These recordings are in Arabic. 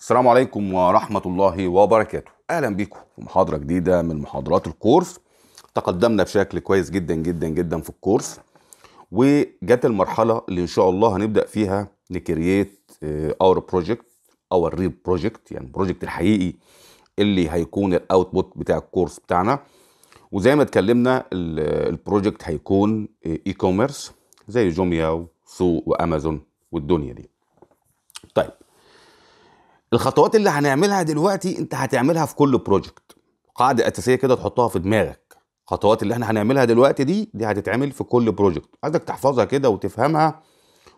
السلام عليكم ورحمة الله وبركاته أهلا بيكم في محاضرة جديدة من محاضرات الكورس تقدمنا بشكل كويس جدا جدا جدا في الكورس وجت المرحلة اللي إن شاء الله هنبدأ فيها نكرييت اور بروجكت اور ريل بروجكت يعني البروجكت الحقيقي اللي هيكون الاوتبوت بتاع الكورس بتاعنا وزي ما اتكلمنا البروجكت هيكون اي آه، كوميرس زي جوميا وسوق وامازون والدنيا دي طيب الخطوات اللي هنعملها دلوقتي انت هتعملها في كل بروجكت قاعده اساسيه كده تحطها في دماغك الخطوات اللي احنا هنعملها دلوقتي دي دي هتتعمل في كل بروجكت عايزك تحفظها كده وتفهمها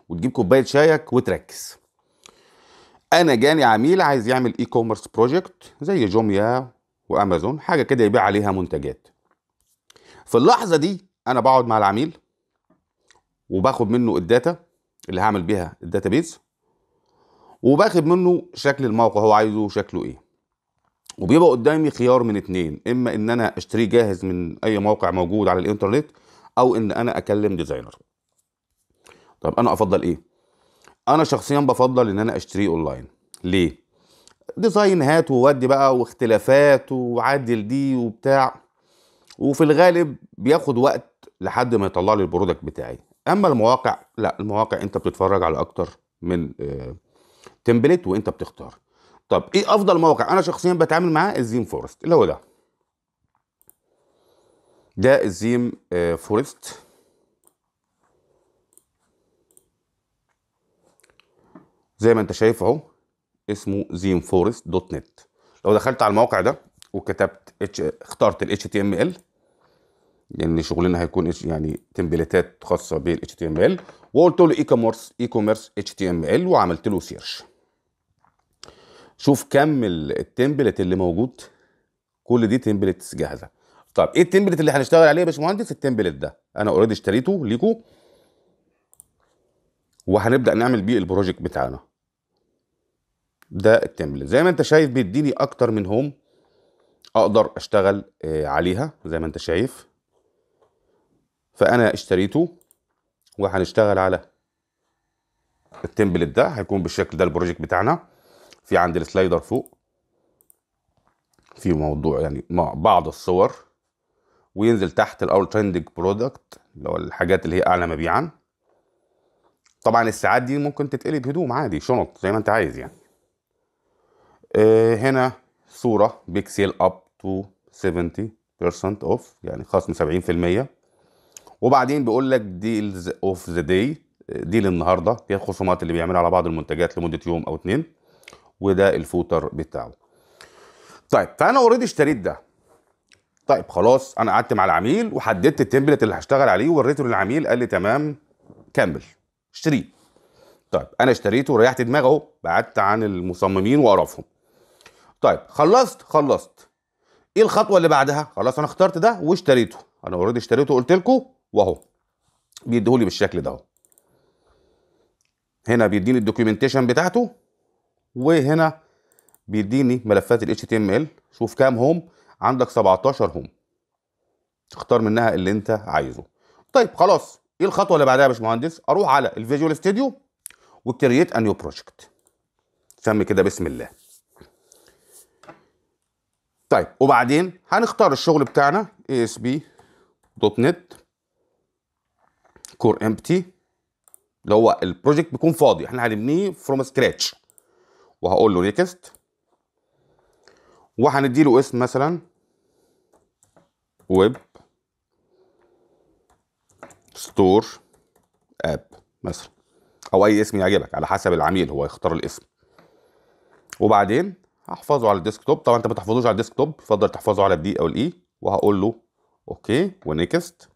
وتجيب كوبايه شايك وتركز انا جاني عميل عايز يعمل اي كوميرس بروجكت زي جوميا وامازون حاجه كده يبيع عليها منتجات في اللحظه دي انا بقعد مع العميل وباخد منه الداتا اللي هعمل بيها الداتابيز وباخد منه شكل الموقع هو عايزه شكله ايه وبيبقى قدامي خيار من اتنين اما ان انا اشتريه جاهز من اي موقع موجود على الانترنت او ان انا اكلم ديزاينر طب انا افضل ايه انا شخصيا بفضل ان انا اشتريه اونلاين ليه ديزاين هات وودي بقى واختلافات وعدل دي وبتاع وفي الغالب بياخد وقت لحد ما يطلع لي البرودكت بتاعي اما المواقع لا المواقع انت بتتفرج على اكتر من آه تمبلت وانت بتختار طب ايه افضل موقع انا شخصيا بتعامل معاه الزيم فورست اللي هو ده ده الزيم آه، فورست زي ما انت شايف اهو اسمه زيم فورست دوت نت لو دخلت على الموقع ده وكتبت اخترت ال HTML لان شغلنا هيكون يعني تمبلتات خاصه بال HTML وقلت له اي كوميرس اي كوميرس HTML وعملت له سيرش شوف كم التمبلت اللي موجود كل دي تمبلتس جاهزه طب ايه التمبلت اللي هنشتغل عليه يا باشمهندس التمبلت ده انا اوريدي اشتريته ليكو وهنبدا نعمل بيه البروجكت بتاعنا ده التمبلت زي ما انت شايف بيديني اكتر من هوم اقدر اشتغل آه، عليها زي ما انت شايف فانا اشتريته وهنشتغل على التمبلت ده هيكون بالشكل ده البروجكت بتاعنا في عندي السلايدر فوق في موضوع يعني مع بعض الصور وينزل تحت الاول ترندنج برودكت اللي هو الحاجات اللي هي اعلى مبيعا طبعا الساعات دي ممكن تتقلب هدوم عادي شنط زي ما انت عايز يعني آه هنا صوره بيكسل اب تو 70% اوف يعني خصم 70% وبعدين بيقول لك ديلز اوف ذا دي ديل النهارده هي الخصومات اللي بيعملها على بعض المنتجات لمده يوم او اثنين وده الفوتر بتاعه طيب فانا اوريدي اشتريت ده طيب خلاص انا قعدت مع العميل وحددت التمبلت اللي هشتغل عليه ووريته للعميل قال لي تمام كمل اشتريه طيب انا اشتريته وريحت دماغي اهو بعدت عن المصممين وقرفهم طيب خلصت خلصت ايه الخطوه اللي بعدها خلاص انا اخترت ده واشتريته انا اوريدي اشتريته قلت لكم واهو بيديهولي بالشكل ده هنا بيديني الدوكيومنتيشن بتاعته وهنا بيديني ملفات ال HTML شوف كام هوم عندك 17 هوم تختار منها اللي انت عايزه طيب خلاص ايه الخطوه اللي بعدها يا باشمهندس اروح على الفيجوال ستوديو وكرييت ا نيو بروجكت سمي كده بسم الله طيب وبعدين هنختار الشغل بتاعنا ASP.NET كور امبتي اللي هو البروجكت بيكون فاضي احنا هنبنيه فروم سكراتش وهقول له نيكست وهنديله اسم مثلا ويب ستور اب مثلا او اي اسم يعجبك على حسب العميل هو يختار الاسم وبعدين هحفظه على الديسكتوب طبعا انت ما تحفظوش على الديسكتوب تفضل تحفظه على الدي او الاي وهقول له اوكي ونيكست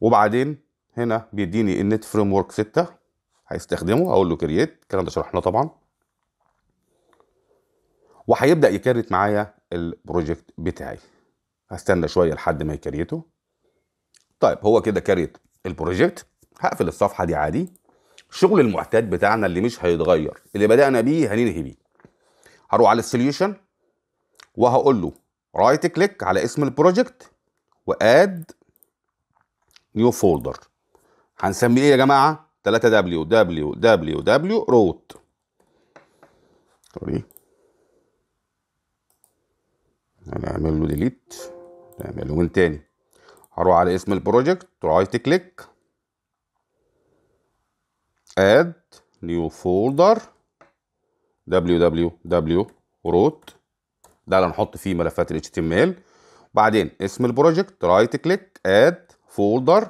وبعدين هنا بيديني النت فريم ورك 6 هيستخدمه اقول له كرييت الكلام ده شرحناه طبعا وهيبدا يكريت معايا البروجكت بتاعي هستنى شويه لحد ما يكريته طيب هو كده كريت البروجكت هقفل الصفحه دي عادي الشغل المعتاد بتاعنا اللي مش هيتغير اللي بدانا بيه هننهي بيه هروح على السوليوشن وهقول له رايت كليك على اسم البروجكت واد نيو فولدر هنسميه ايه يا جماعه 3 دبليو دبليو دبليو دبليو روت سوري هنعمل له ديليت نعمله من تاني هروح على اسم البروجكت رايت كليك اد نيو فولدر دبليو دبليو دبليو روت ده اللي هنحط فيه ملفات ال HTML بعدين اسم البروجكت رايت كليك اد فولدر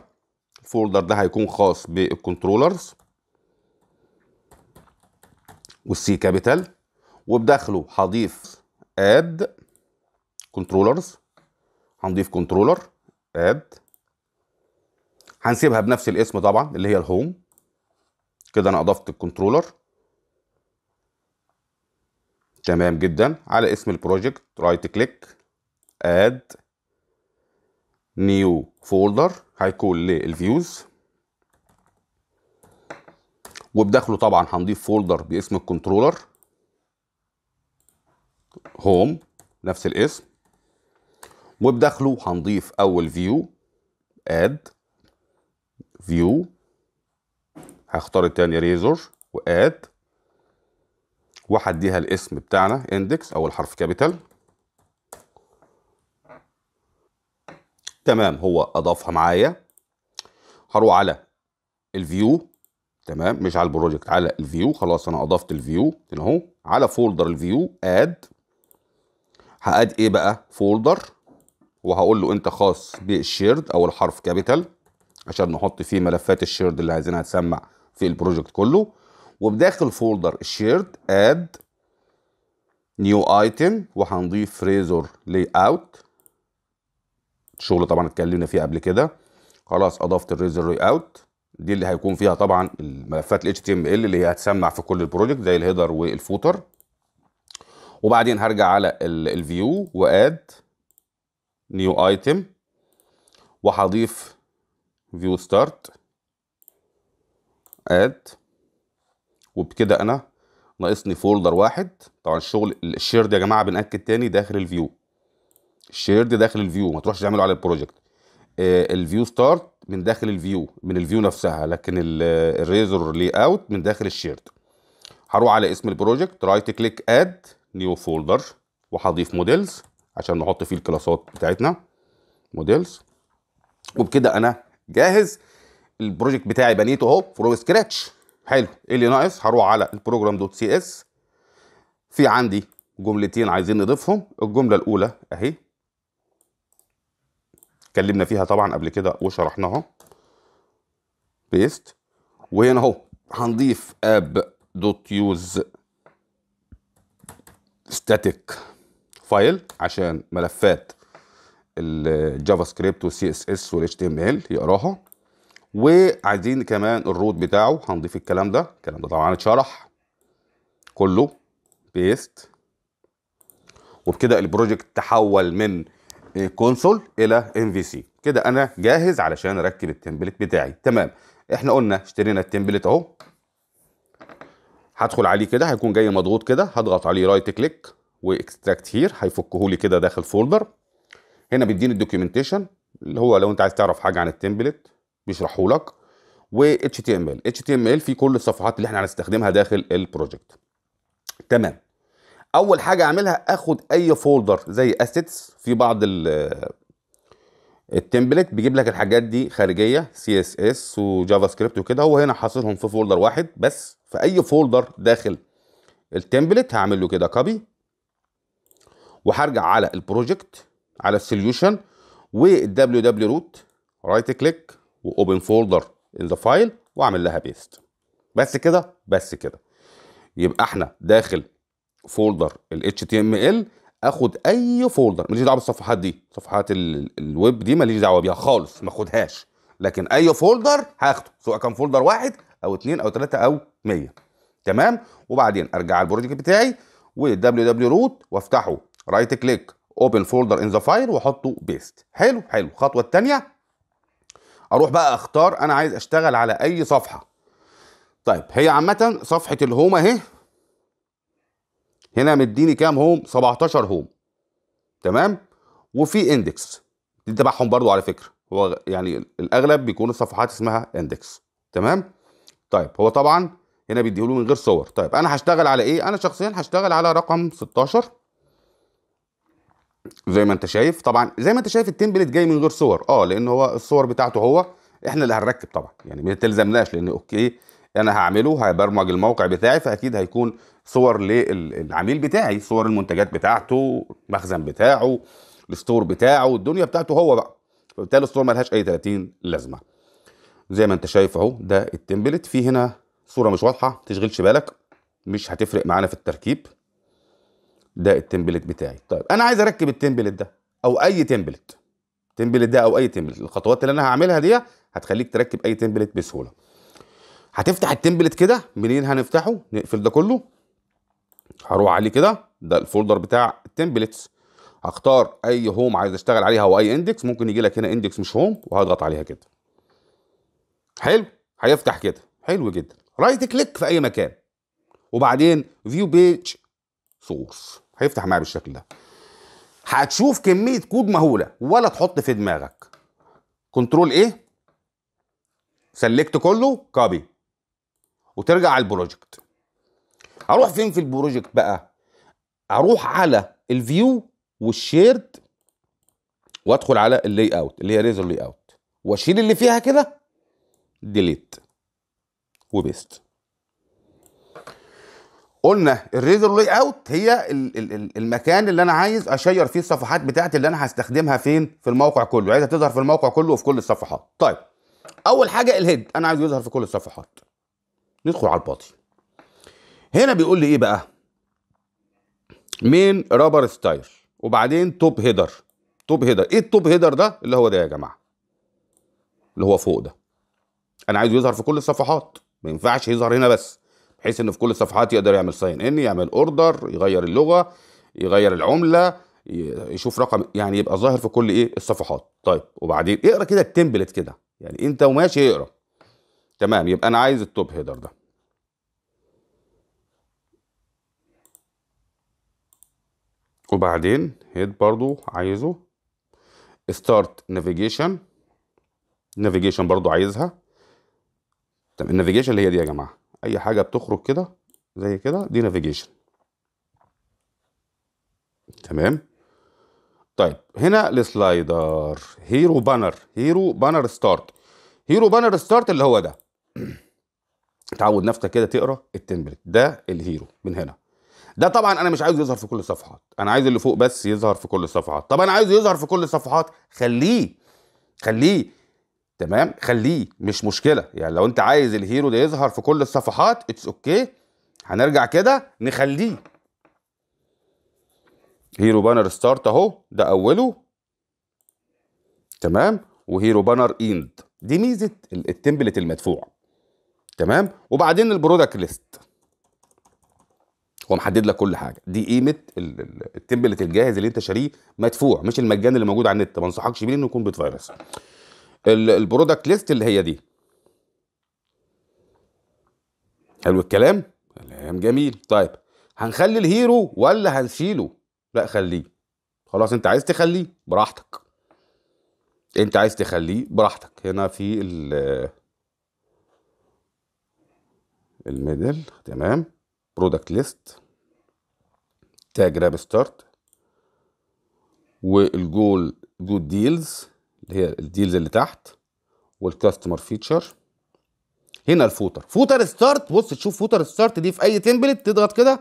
الفولدر ده هيكون خاص بالكنترولرز والسي كابيتال وبداخله هضيف اد كنترولرز هنضيف كنترولر اد هنسيبها بنفس الاسم طبعا اللي هي الهوم كده انا اضفت الكنترولر تمام جدا على اسم البروجكت رايت كليك اد نيو فولدر هيكون للفيوز وبداخله طبعا هنضيف فولدر باسم الكنترولر هوم نفس الاسم وبداخله هنضيف اول فيو اد فيو هختار التاني ريزر واد وهديها الاسم بتاعنا اندكس او الحرف كابيتال تمام هو اضافها معايا هروح على الفيو تمام مش على البروجكت على الفيو خلاص انا اضفت الفيو هنا اهو على فولدر الفيو اد هاد ايه بقى فولدر وهقول له انت خاص بالشيرد او الحرف كابيتال عشان نحط فيه ملفات الشيرد اللي عايزينها تسمع في البروجكت كله وبداخل فولدر الشيرد اد نيو ايتم وهنضيف ريزور لاي اوت الشغل طبعا اتكلمنا فيه قبل كده خلاص اضفت الريزر اوت دي اللي هيكون فيها طبعا الملفات ال HTML اللي هي هتسمع في كل البروجكت زي الهيدر والفوتر وبعدين هرجع على الفيو واد نيو ايتم وهضيف فيو ستارت اد وبكده انا ناقصني فولدر واحد طبعا الشغل الشير ده يا جماعه بنأكد تاني داخل الفيو الشيرد داخل الفيو ما تروحش تعمله على البروجكت آه، الفيو ستارت من داخل الفيو من الفيو نفسها لكن آه، الريزر لي اوت من داخل الشيرد هروح على اسم البروجكت رايت كليك اد نيو فولدر وهضيف موديلز عشان نحط فيه الكلاسات بتاعتنا موديلز وبكده انا جاهز البروجكت بتاعي بنيته اهو فروم سكراتش حلو ايه اللي ناقص هروح على البروجرام دوت سي اس في عندي جملتين عايزين نضيفهم الجمله الاولى اهي اتكلمنا فيها طبعا قبل كده وشرحناها بيست وهنا اهو هنضيف اب دوت يوز ستاتيك فايل عشان ملفات الجافا سكريبت والسي اس اس والاتش تي ام ال يقراها وعايزين كمان الروت بتاعه هنضيف الكلام ده الكلام ده طبعا اتشرح كله بيست وبكده البروجكت تحول من كونسول الى ام في سي كده انا جاهز علشان اركب التمبلت بتاعي تمام احنا قلنا اشترينا التمبلت اهو هدخل عليه كده هيكون جاي مضغوط كده هضغط عليه رايت كليك واكستراكت هير هيفكه لي كده داخل فولدر هنا بيديني الدوكيومنتيشن اللي هو لو انت عايز تعرف حاجه عن التمبلت بيشرحه لك و اتش تي ام ال اتش تي ام ال فيه كل الصفحات اللي احنا هنستخدمها داخل البروجكت تمام اول حاجه اعملها اخد اي فولدر زي اسيتس في بعض التمبلت آه، بيجيب لك الحاجات دي خارجيه سي اس اس وجافا سكريبت وكده هو هنا حاصلهم في فولدر واحد بس في اي فولدر داخل التمبلت هعمل له كده كوبي وهرجع على البروجكت على السوليوشن والدبليو دبليو روت رايت كليك واوبن فولدر ان ذا فايل واعمل لها بيست بس كده بس كده يبقى احنا داخل فولدر ال HTML اخد اي فولدر ماليش دعوه بالصفحات دي صفحات الويب دي ماليش دعوه بيها خالص ما اخدهاش لكن اي فولدر هاخده سواء كان فولدر واحد او اتنين او تلاته او 100 تمام وبعدين ارجع على البروجكت بتاعي دبليو روت وافتحه رايت كليك اوبن فولدر ان ذا فايل واحطه بيست حلو حلو الخطوه الثانيه اروح بقى اختار انا عايز اشتغل على اي صفحه طيب هي عامه صفحه الهوم اهي هنا مديني كام هوم 17 هوم تمام وفي اندكس دي تبعهم برضو على فكره هو يعني الاغلب بيكون الصفحات اسمها اندكس تمام طيب هو طبعا هنا له من غير صور طيب انا هشتغل على ايه انا شخصيا هشتغل على رقم 16 زي ما انت شايف طبعا زي ما انت شايف التمبلت جاي من غير صور اه لان هو الصور بتاعته هو احنا اللي هنركب طبعا يعني ما تلزمناش لان اوكي انا هعمله هبرمج الموقع بتاعي فاكيد هيكون صور للعميل بتاعي صور المنتجات بتاعته المخزن بتاعه الستور بتاعه الدنيا بتاعته هو بقى فبالتالي الصور ملهاش اي 30 لازمه زي ما انت شايف اهو ده التمبلت في هنا صوره مش واضحه تشغلش بالك مش هتفرق معانا في التركيب ده التمبلت بتاعي طيب انا عايز اركب التمبلت ده او اي تمبلت التمبلت ده او اي تمبلت الخطوات اللي انا هعملها دي هتخليك تركب اي تمبلت بسهوله هتفتح التمبلت كده منين هنفتحه نقفل ده كله هروح عليه كده ده الفولدر بتاع التمبلتس هختار اي هوم عايز اشتغل عليها او اي اندكس ممكن يجي لك هنا اندكس مش هوم وهضغط عليها كده حلو هيفتح كده حلو جدا رايت كليك في اي مكان وبعدين فيو بيج سورس هيفتح معايا بالشكل ده هتشوف كميه كود مهوله ولا تحط في دماغك كنترول ايه سلكت كله كوبي وترجع على البروجكت اروح فين في البروجكت بقى اروح على الفيو والشيرد وادخل على اللاي اوت اللي هي ريزر لاي اوت واشيل اللي فيها كده ديليت وبيست قلنا الريزر لاي اوت هي المكان اللي انا عايز اشير فيه الصفحات بتاعتي اللي انا هستخدمها فين في الموقع كله عايزها تظهر في الموقع كله وفي كل الصفحات طيب اول حاجه الهيد انا عايزه يظهر في كل الصفحات ندخل على الباطي هنا بيقول لي ايه بقى مين رابر ستايل وبعدين توب هيدر توب هيدر ايه التوب هيدر ده اللي هو ده يا جماعه اللي هو فوق ده انا عايزه يظهر في كل الصفحات ما ينفعش يظهر هنا بس بحيث ان في كل الصفحات يقدر يعمل ساين ان يعمل اوردر يغير اللغه يغير العمله يشوف رقم يعني يبقى ظاهر في كل ايه الصفحات طيب وبعدين اقرا كده التمبلت كده يعني انت وماشي اقرا تمام يبقى انا عايز التوب هيدر ده وبعدين هيد برضو عايزه ستارت نافيجيشن نافيجيشن برضو عايزها تمام النافيجيشن اللي هي دي يا جماعه اي حاجه بتخرج كده زي كده دي نافيجيشن تمام طيب هنا السلايدر هيرو بانر هيرو بانر ستارت هيرو بانر ستارت اللي هو ده تعود نفسك كده تقرا التمبلت ده الهيرو من هنا ده طبعا انا مش عايزه يظهر في كل الصفحات انا عايز اللي فوق بس يظهر في كل الصفحات طب انا عايزه يظهر في كل الصفحات خليه خليه تمام خليه مش مشكله يعني لو انت عايز الهيرو ده يظهر في كل الصفحات اتس اوكي okay. هنرجع كده نخليه هيرو بانر ستارت اهو ده اوله تمام وهيرو بانر اند دي ميزه التمبلت المدفوع تمام وبعدين البرودكت ليست هو محدد لك كل حاجه دي قيمه التمبلت الجاهز اللي انت شاريه مدفوع مش المجان اللي موجود على النت ما انصحكش بيه انه يكون بيتفيرس البرودكت ليست اللي هي دي حلو الكلام كلام جميل طيب هنخلي الهيرو ولا هنشيله لا خليه خلاص انت عايز تخليه براحتك انت عايز تخليه براحتك هنا في الميدل تمام برودكت ليست تاج راب ستارت والجول جود ديلز اللي هي الديلز اللي تحت والكاستمر فيتشر هنا الفوتر فوتر ستارت بص تشوف فوتر ستارت دي في اي تمبلت تضغط كده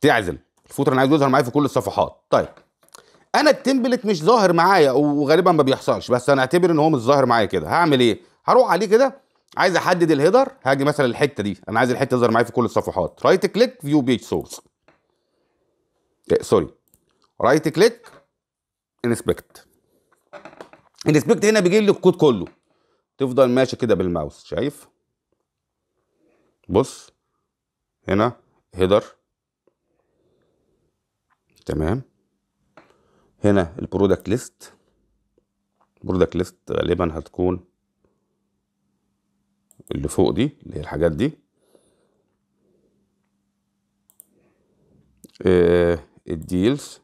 تعزل الفوتر انا عايزه يظهر معايا في كل الصفحات طيب انا التمبلت مش ظاهر معايا وغالبا ما بيحصلش بس هنعتبر ان هو مش ظاهر معايا كده هعمل ايه هروح عليه كده عايز احدد الهيدر هاجي مثلا الحته دي انا عايز الحته تظهر معايا في كل الصفحات رايت كليك فيو بيج سورس سوري رايت كليك انسبكت انسبكت هنا بيجي لي الكود كله تفضل ماشي كده بالماوس شايف بص هنا هيدر تمام هنا البرودكت ليست برودكت ليست غالبا هتكون اللي فوق دي اللي هي الحاجات دي آه الديلز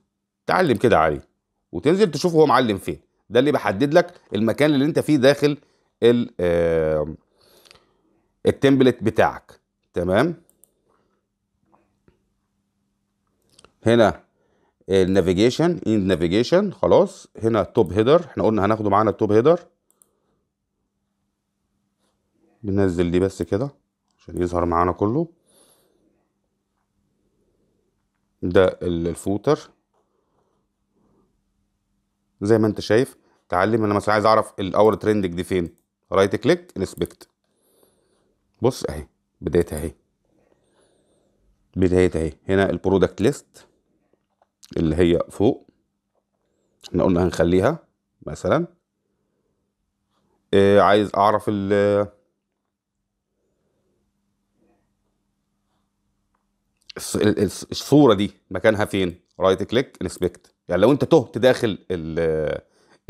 تعلم كده عليه وتنزل تشوف هو معلم فين ده اللي بيحدد لك المكان اللي انت فيه داخل ال آه التمبلت بتاعك تمام هنا النافيجيشن ان نافيجيشن خلاص هنا توب هيدر احنا قلنا هناخده معانا التوب هيدر بننزل دي بس كده عشان يظهر معانا كله ده الفوتر زي ما انت شايف تعلم انا مثلا عايز اعرف الاور ترندنج دي فين رايت كليك انسبكت بص اهي بدايتها اهي بدايتها اهي هنا البرودكت ليست اللي هي فوق احنا قلنا هنخليها مثلا آه عايز اعرف ال الصوره دي مكانها فين رايت كليك انسبكت يعني لو انت تهت داخل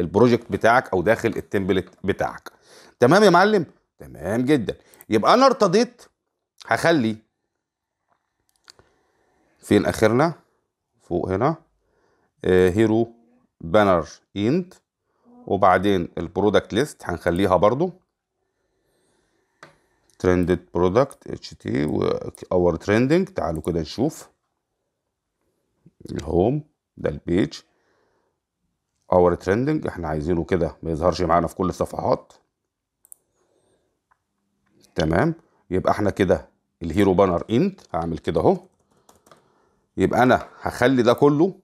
البروجكت بتاعك او داخل التمبلت بتاعك تمام يا معلم تمام جدا يبقى انا ارتضيت هخلي فين اخرنا فوق هنا هيرو بانر اند وبعدين البرودكت ليست هنخليها برضو ترندد برودكت اتش تي اور ترندنج تعالوا كده نشوف الهوم ده البيج اور ترندنج احنا عايزينه كده ما يظهرش معانا في كل الصفحات تمام يبقى احنا كده الهيرو بانر انت هعمل كده اهو يبقى انا هخلي ده كله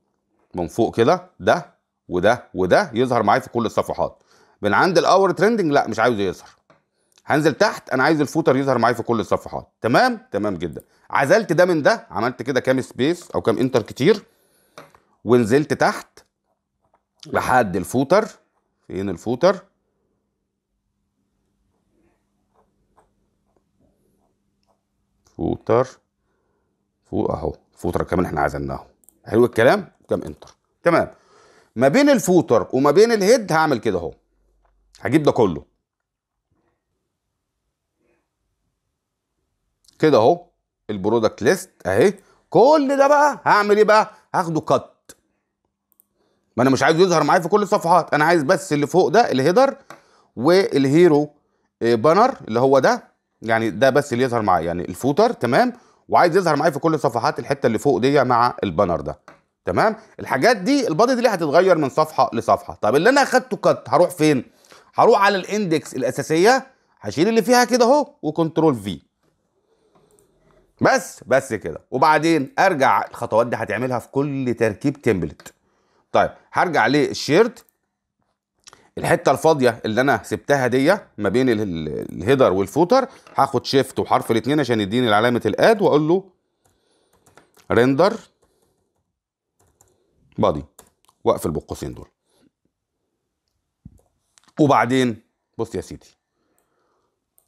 من فوق كده ده وده وده يظهر معايا في كل الصفحات من عند الاور ترندنج لا مش عايزه يظهر هنزل تحت انا عايز الفوتر يظهر معايا في كل الصفحات تمام تمام جدا عزلت ده من ده عملت كده كام سبيس او كام انتر كتير ونزلت تحت لحد الفوتر فين الفوتر فوتر فوق اهو الفوتر كمان احنا عزلناه حلو الكلام كام انتر تمام ما بين الفوتر وما بين الهيد هعمل كده اهو هجيب ده كله كده اهو البرودكت ليست اهي كل ده بقى هعمل ايه بقى هاخده كات ما انا مش عايز يظهر معايا في كل الصفحات انا عايز بس اللي فوق ده الهيدر والهيرو بانر آه، اللي هو ده يعني ده بس اللي يظهر معايا يعني الفوتر تمام وعايز يظهر معايا في كل الصفحات الحته اللي فوق دي مع البانر ده تمام الحاجات دي البادي دي هتتغير من صفحه لصفحه طب اللي انا اخدته كات هروح فين هروح على الاندكس الاساسيه هشيل اللي فيها كده اهو وكنترول في بس بس كده وبعدين ارجع الخطوات دي هتعملها في كل تركيب تمبلت طيب هرجع للشيرت الحته الفاضيه اللي انا سبتها دي ما بين الهيدر والفوتر هاخد شيفت وحرف الاثنين عشان يديني علامه الاد واقول له ريندر بادي واقفل بالقوسين دول وبعدين بص يا سيدي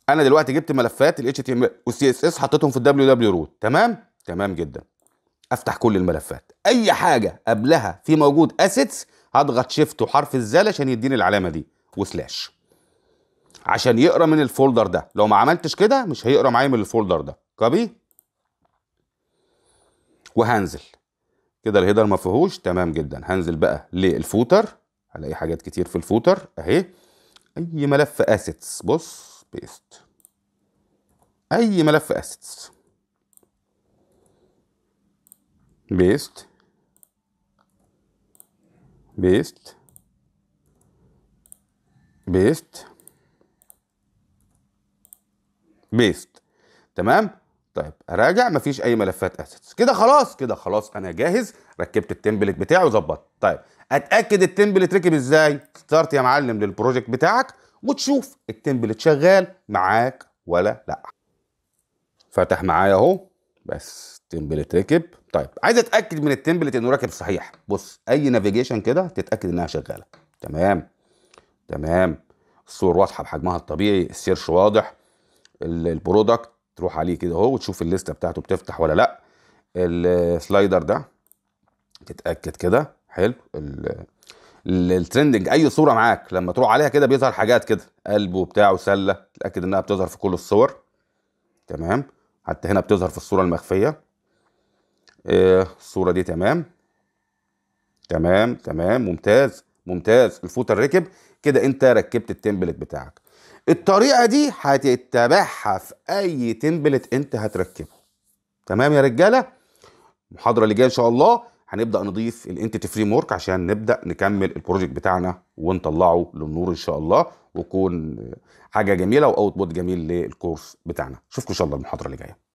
انا دلوقتي جبت ملفات ال HTML والسي اس اس حطيتهم في الدبليو دبليو روت تمام تمام جدا افتح كل الملفات اي حاجه قبلها في موجود اسيتس هضغط شيفت وحرف الزال عشان يديني العلامه دي وسلاش عشان يقرا من الفولدر ده لو ما عملتش كده مش هيقرا معايا من الفولدر ده كوبي وهنزل كده الهيدر ما فيهوش تمام جدا هنزل بقى للفوتر هلاقي حاجات كتير في الفوتر اهي اي ملف اسيتس بص بيست اي ملف اسيتس بيست بيست بيست بيست تمام طيب اراجع مفيش اي ملفات اسيتس كده خلاص كده خلاص انا جاهز ركبت التمبلت بتاعي وظبطت طيب اتاكد التمبلت ركب ازاي ستارت يا معلم للبروجكت بتاعك وتشوف التمبلت شغال معاك ولا لا فتح معايا اهو بس التمبلت ركب طيب عايز اتاكد من التمبلت انه راكب صحيح بص اي نافيجيشن كده تتاكد انها شغاله تمام تمام الصور واضحه بحجمها الطبيعي السيرش واضح البرودكت تروح عليه كده اهو وتشوف الليسته بتاعته بتفتح ولا لا السلايدر ده تتاكد كده حلو الترندنج اي صوره معاك لما تروح عليها كده بيظهر حاجات كده قلب وبتاع وسله تاكد انها بتظهر في كل الصور تمام حتى هنا بتظهر في الصوره المخفيه إيه الصوره دي تمام تمام تمام ممتاز ممتاز الفوتر ركب كده انت ركبت التمبلت بتاعك الطريقه دي هتتبعها في اي تمبلت انت هتركبه تمام يا رجاله المحاضره اللي جايه ان شاء الله هنبدا نضيف الانتيتي فريم ورك عشان نبدا نكمل البروجكت بتاعنا ونطلعه للنور ان شاء الله ويكون حاجه جميله واوتبوت جميل للكورس بتاعنا اشوفكم ان شاء الله المحاضره اللي جايه